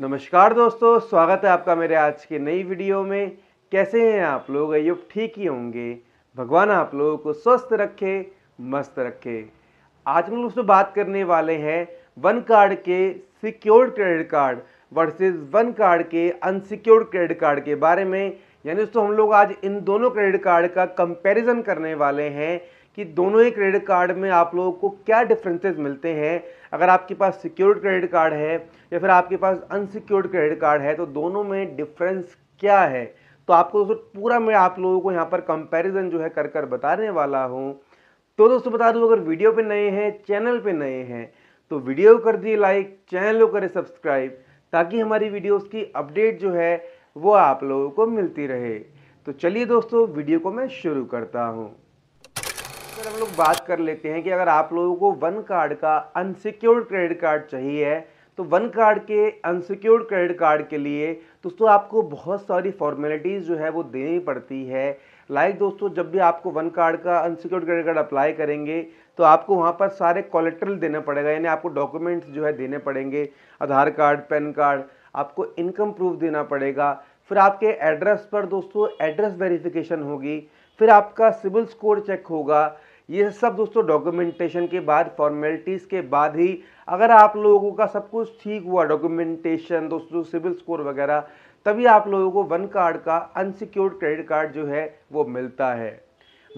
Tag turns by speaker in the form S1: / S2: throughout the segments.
S1: नमस्कार दोस्तों स्वागत है आपका मेरे आज की नई वीडियो में कैसे हैं आप लोग अयुब ठीक ही होंगे भगवान आप लोगों को स्वस्थ रखे मस्त रखे आज हम लोग दोस्तों बात करने वाले हैं वन कार्ड के secured credit card versus OneCard के अनसिक्योर्ड क्रेडिट कार्ड के बारे में यानी दोस्तों हम लोग आज इन दोनों क्रेडिट कार्ड का कंपेरिज़न करने वाले हैं कि दोनों ही क्रेडिट कार्ड में आप लोगों को क्या डिफरेंसेस मिलते हैं अगर आपके पास सिक्योर्ड क्रेडिट कार्ड है या फिर आपके पास अनसिक्योर्ड क्रेडिट कार्ड है तो दोनों में डिफरेंस क्या है तो आपको दोस्तों पूरा मैं आप लोगों को यहाँ पर कंपैरिजन जो है कर कर बताने वाला हूँ तो दोस्तों बता दूँ अगर वीडियो पर नए हैं चैनल पर नए हैं तो वीडियो कर दिए लाइक चैनल को करें सब्सक्राइब ताकि हमारी वीडियोज़ की अपडेट जो है वो आप लोगों को मिलती रहे तो चलिए दोस्तों वीडियो को मैं शुरू करता हूँ पर हम लोग बात कर लेते हैं कि अगर आप लोगों को वन कार्ड का अनसिक्योर्ड क्रेडिट कार्ड चाहिए तो वन कार्ड के अनसिक्योर्ड क्रेडिट कार्ड के लिए दोस्तों आपको बहुत सारी फॉर्मेलिटीज़ जो है वो देनी पड़ती है लाइक like दोस्तों जब भी आपको वन कार्ड का अनसिक्योर्ड क्रेडिट कार्ड अप्लाई करेंगे तो आपको वहाँ पर सारे कॉलेक्ट्रल देना पड़ेगा यानी आपको डॉक्यूमेंट्स जो है देने पड़ेंगे आधार कार्ड पैन कार्ड आपको इनकम प्रूफ देना पड़ेगा फिर आपके एड्रेस पर दोस्तों एड्रेस वेरिफिकेशन होगी फिर आपका सिविल स्कोर चेक होगा ये सब दोस्तों डॉक्यूमेंटेशन के बाद फॉर्मेलिटीज़ के बाद ही अगर आप लोगों का सब कुछ ठीक हुआ डॉक्यूमेंटेशन दोस्तों सिविल स्कोर वगैरह तभी आप लोगों को वन कार्ड का अनसिक्योर्ड क्रेडिट कार्ड जो है वो मिलता है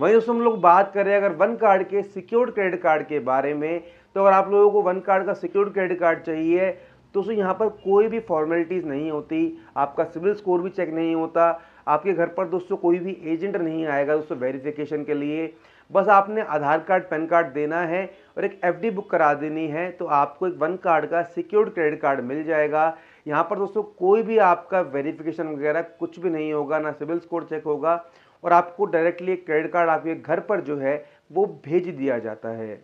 S1: वहीं दोस्तों हम लोग बात करें अगर वन कार्ड के सिक्योर्ड क्रेडिट कार्ड के बारे में तो अगर आप लोगों को वन कार्ड का सिक्योर्ड क्रेडिट कार्ड चाहिए तो सो यहाँ पर कोई भी फॉर्मेलिटीज़ नहीं होती आपका सिविल स्कोर भी चेक नहीं होता आपके घर पर दोस्तों कोई भी एजेंट नहीं आएगा दोस्तों वेरिफिकेशन के लिए बस आपने आधार कार्ड पैन कार्ड देना है और एक एफडी बुक करा देनी है तो आपको एक वन कार्ड का सिक्योर्ड क्रेडिट कार्ड मिल जाएगा यहाँ पर दोस्तों कोई भी आपका वेरिफिकेशन वगैरह कुछ भी नहीं होगा ना सिविल स्कोर चेक होगा और आपको डायरेक्टली एक क्रेडिट कार्ड आपके घर पर जो है वो भेज दिया जाता है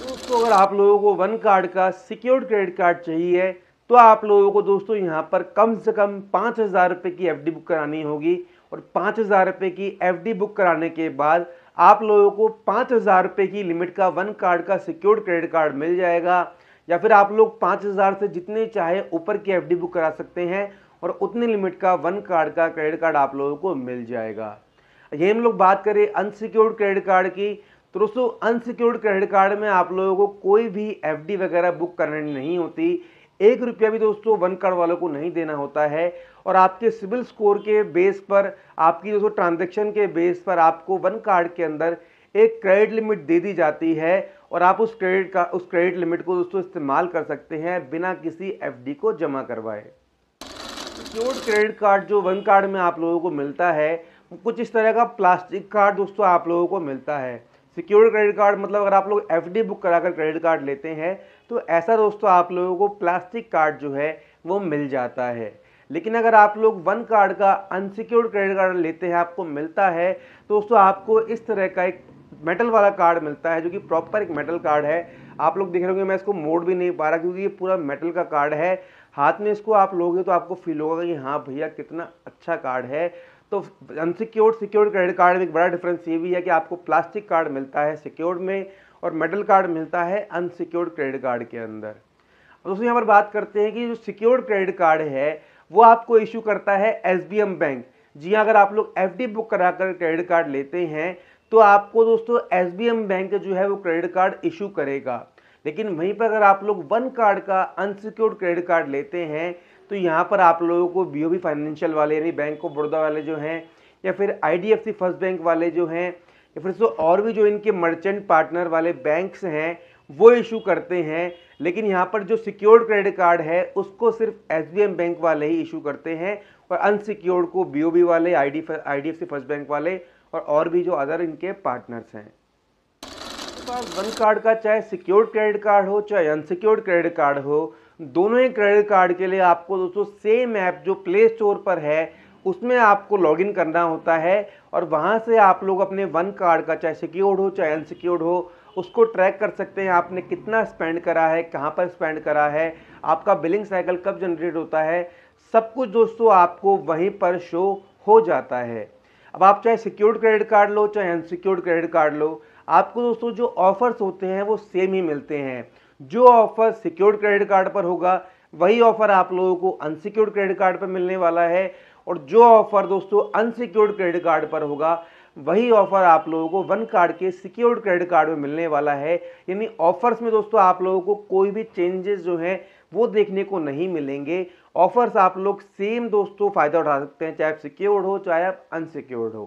S1: दोस्तों अगर आप लोगों को वन कार्ड का सिक्योर्ड क्रेडिट कार्ड चाहिए तो आप लोगों को दोस्तों यहाँ पर कम से कम पाँच हज़ार रुपये की एफ बुक करानी होगी और पाँच हज़ार रुपये की एफ बुक कराने के बाद आप लोगों को पाँच हज़ार रुपये की लिमिट का वन कार्ड का सिक्योर्ड क्रेडिट कार्ड मिल जाएगा या फिर आप लोग पाँच हज़ार से जितने चाहे ऊपर की एफ बुक करा सकते हैं और उतनी लिमिट का वन कार्ड का क्रेडिट कार्ड आप लोगों को मिल जाएगा ये हम लोग बात करें अनसिक्योर्ड क्रेडिट कार्ड की तो दोस्तों अनसिक्योर्ड क्रेडिट कार्ड में आप लोगों को कोई भी एफ वगैरह बुक करनी नहीं होती एक रुपया भी दोस्तों वन कार्ड वालों को नहीं देना होता है और आपके सिविल स्कोर के बेस पर आपकी दोस्तों ट्रांजैक्शन के बेस पर आपको वन कार्ड के अंदर एक क्रेडिट लिमिट दे दी जाती है और आप उस क्रेडिट का उस क्रेडिट लिमिट को दोस्तों इस्तेमाल कर सकते हैं बिना किसी एफडी को जमा करवाए सिक्योर्ड क्रेडिट कार्ड जो वन कार्ड में आप लोगों को मिलता है कुछ इस तरह का प्लास्टिक कार्ड दोस्तों आप लोगों को मिलता है सिक्योर्ड क्रेडिट कार्ड मतलब अगर आप लोग एफ बुक कराकर क्रेडिट कार्ड लेते हैं तो ऐसा दोस्तों आप लोगों को प्लास्टिक कार्ड जो है वो मिल जाता है लेकिन अगर आप लोग वन कार्ड का अनसिक्योर्ड क्रेडिट कार्ड लेते हैं आपको मिलता है तो दोस्तों आपको इस तरह का एक मेटल वाला कार्ड मिलता है जो कि प्रॉपर एक मेटल कार्ड है आप लोग देख रहे होंगे मैं इसको मोड़ भी नहीं पा रहा क्योंकि ये पूरा मेटल का कार्ड है हाथ में इसको आप लोगे तो आपको फील होगा कि हाँ भैया कितना अच्छा कार्ड है तो अनसिक्योर्ड सिक्योर्ड क्रेडिट कार्ड में एक बड़ा डिफरेंस ये भी है कि आपको प्लास्टिक कार्ड मिलता है सिक्योर्ड में और मेडल कार्ड मिलता है अनसिक्योर्ड क्रेडिट कार्ड के अंदर दोस्तों यहाँ पर बात करते हैं कि जो सिक्योर्ड क्रेडिट कार्ड है वो आपको इशू करता है एस बैंक जी हाँ अगर आप लोग एफ बुक करा कर क्रेडिट कार्ड लेते हैं तो आपको दोस्तों एस बैंक जो है वो क्रेडिट कार्ड इशू करेगा लेकिन वहीं पर अगर आप लोग वन कार्ड का अनसिक्योर्ड क्रेडिट कार्ड लेते हैं तो यहाँ पर आप लोगों को बी फाइनेंशियल वाले यानी बैंक ऑफ बड़ौदा वाले जो हैं या फिर I D F C First Bank वाले जो हैं या फिर तो और भी जो इनके मर्चेंट पार्टनर वाले बैंक्स हैं वो इशू करते हैं लेकिन यहाँ पर जो सिक्योर्ड क्रेडिट कार्ड है उसको सिर्फ एस एम बैंक वाले ही इशू करते हैं और अनसिक्योर्ड को बी ओ बी वाले आई डी फर्स्ट बैंक वाले और और भी जो अदर इनके पार्टनर्स हैं पास वन कार्ड का चाहे सिक्योर्ड क्रेडिट कार्ड हो चाहे अनसिक्योर्ड क्रेडिट कार्ड हो दोनों ही क्रेडिट कार्ड के लिए आपको दोस्तों सेम ऐप जो प्ले स्टोर पर है उसमें आपको लॉगिन करना होता है और वहाँ से आप लोग अपने वन कार्ड का चाहे सिक्योर्ड हो चाहे अनसिक्योर्ड हो उसको ट्रैक कर सकते हैं आपने कितना स्पेंड करा है कहाँ पर स्पेंड करा है आपका बिलिंग साइकिल कब जनरेट होता है सब कुछ दोस्तों आपको वहीं पर शो हो जाता है अब आप चाहे सिक्योर्ड क्रेडिट कार्ड लो चाहे अनसिक्योर्ड क्रेडिट कार्ड लो आपको दोस्तों जो ऑफर्स होते हैं वो सेम ही मिलते हैं जो ऑफर सिक्योर्ड क्रेडिट कार्ड पर होगा वही ऑफर आप लोगों को अनसिक्योर्ड क्रेडिट कार्ड पर मिलने वाला है और जो ऑफर दोस्तों अनसिक्योर्ड क्रेडिट कार्ड पर होगा वही ऑफर आप लोगों को वन कार्ड के सिक्योर्ड क्रेडिट कार्ड में मिलने वाला है यानी ऑफर्स में दोस्तों आप लोगों को कोई भी चेंजेस जो हैं वो देखने को नहीं मिलेंगे ऑफर्स आप लोग सेम दोस्तों फ़ायदा उठा सकते हैं चाहे आप सिक्योर्ड हो चाहे आप अनसिक्योर्ड हो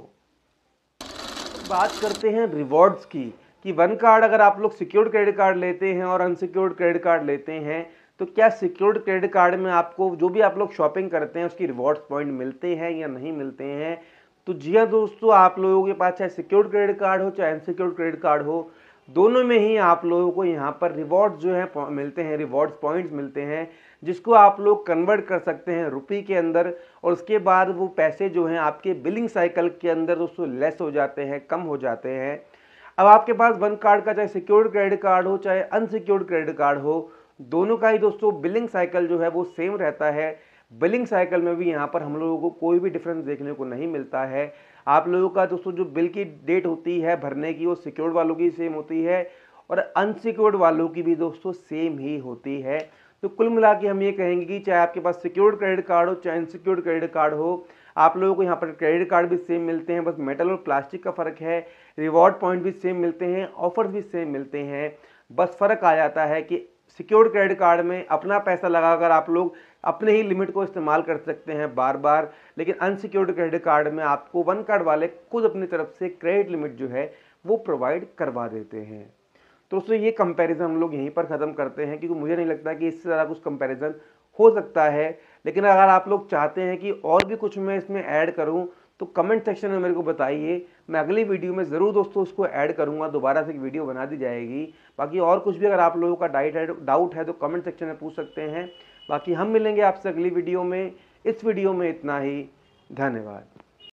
S1: बात करते हैं रिवॉर्ड्स की कि वन कार्ड अगर आप लोग सिक्योर्ड क्रेडिट कार्ड लेते हैं और अनसिक्योर्ड क्रेडिट कार्ड लेते हैं तो क्या सिक्योर्ड क्रेडिट कार्ड में आपको जो भी आप लोग शॉपिंग करते हैं उसकी रिवॉर्ड्स पॉइंट मिलते हैं या नहीं मिलते हैं तो जी हाँ दोस्तों आप लोगों के पास चाहे सिक्योर्ड क्रेडिट कार्ड हो चाहे अनसिक्योर्ड क्रेडिट कार्ड हो दोनों में ही आप लोगों को यहाँ पर रिवॉर्ड जो है मिलते हैं रिवॉर्ड्स पॉइंट्स मिलते हैं जिसको आप लोग कन्वर्ट कर सकते हैं रुपी के अंदर और उसके बाद वो पैसे जो हैं आपके बिलिंग साइकिल के अंदर दोस्तों लेस हो जाते हैं कम हो जाते हैं अब आपके पास वन कार्ड का चाहे सिक्योर्ड क्रेडिट कार्ड हो चाहे अनसिक्योर्ड क्रेडिट कार्ड हो दोनों का ही दोस्तों बिलिंग साइकिल जो है वो सेम रहता है बिलिंग साइकिल में भी यहाँ पर हम लोगों को कोई भी डिफरेंस देखने को नहीं मिलता है आप लोगों का दोस्तों जो बिल की डेट होती है भरने की वो सिक्योर्ड वालों की सेम होती है और अनसिक्योर्ड वालों की भी दोस्तों सेम ही होती है तो कुल मिला के हम ये कहेंगे कि चाहे आपके पास सिक्योर्ड क्रेडिट कार्ड हो चाहे अनसिक्योर्ड क्रेडिट कार्ड हो आप लोगों को यहाँ पर क्रेडिट कार्ड भी सेम मिलते हैं बस मेटल और प्लास्टिक का फ़र्क है रिवॉर्ड पॉइंट भी सेम मिलते हैं ऑफर भी सेम मिलते हैं बस फ़र्क आ जाता है कि सिक्योर्ड क्रेडिट कार्ड में अपना पैसा लगाकर आप लोग अपने ही लिमिट को इस्तेमाल कर सकते हैं बार बार लेकिन अनसिक्योर्ड क्रेडिट कार्ड में आपको वन कार्ड वाले खुद अपनी तरफ से क्रेडिट लिमिट जो है वो प्रोवाइड करवा देते हैं तो उसमें ये कंपैरिजन हम लोग यहीं पर ख़त्म करते हैं क्योंकि मुझे नहीं लगता कि इससे ज़्यादा कुछ कंपैरिजन हो सकता है लेकिन अगर आप लोग चाहते हैं कि और भी कुछ मैं इसमें ऐड करूँ तो कमेंट सेक्शन में मेरे को बताइए मैं अगली वीडियो में ज़रूर दोस्तों उसको ऐड करूँगा दोबारा से एक वीडियो बना दी जाएगी बाकी और कुछ भी अगर आप लोगों का डाइट है डाउट है तो कमेंट सेक्शन में पूछ सकते हैं बाकी हम मिलेंगे आपसे अगली वीडियो में इस वीडियो में इतना ही धन्यवाद